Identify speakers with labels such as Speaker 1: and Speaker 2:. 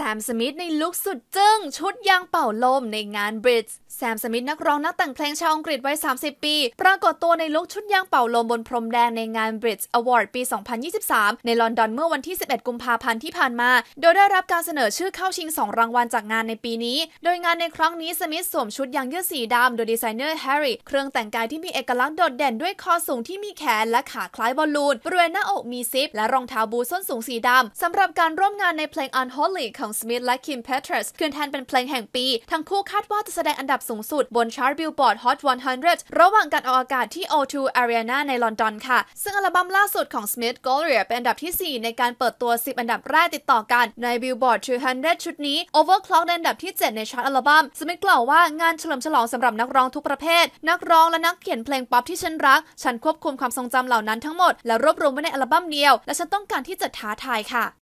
Speaker 1: แซมสมิธในลุคสุดจึง้งชุดยางเป่าลมในงานบริดจ์แซมสมิธนักร้องนักแต่งเพลงชาวอังกฤษวัย30 ปี ปรากฏตัวในลุคชุดยางเป่าลมบนพรมแดงในงานบริดจ์อวอร์ดปี 2023 ในลอนดอนเมื่อวันที่ 11 กุมภาพันธ์ที่ผ่านมา โดยได้รับการเสนอชื่อเข้าชิง 2 รางวัลจากงานในปีนี้ โดยงานในครั้งนี้สมิธสวมชุดยางเยื่อสีดำโดยดีไซเนอร์แฮร์รี่เครื่องแต่งกายที่มีเอกลักษณ์โดดเด่นด้วยคอสูงที่มีแขนและขาคล้ายบอลลูนบริเวณหน้าอกมีซิปและรองเท้าบูทส้นสูงสีดำสำหรับการร่วมงานในเพลง Unholy ของของสมิธและคิมเพทรัสขึ้นแทนเป็นเพลงแห่งปี ทั้งคู่คาดว่าจะแสดงอันดับสูงสุด บนชาร์ตบิลบอร์ดฮอต100 ระหว่างการออกอากาศที่ O2 Arena ในลอนดอนค่ะ ซึ่งอัลบั้มล่าสุดของสมิธโก l เรยเป็นอันดับที่ 4 ในการเปิดตัว 10 อันดับแรกติดต่อกัน ในบิลบอร์ด200 ชุดนี้ Overclock ในอันดับที่ 7 ในชาร์ตอัลบัม้มสมิธกล่าวว่างานเฉลิมฉลองสำหรับนักร้องทุกประเภทนักร้องและนักเขียนเพลงป๊อปที่ฉันรัก ฉันควบคุมความทรงจำเหล่านั้นทั้งหมดและรวบรวมไว้ในอัลบั้มเดียวและฉันต้องการที่จะท้าทายค่ะ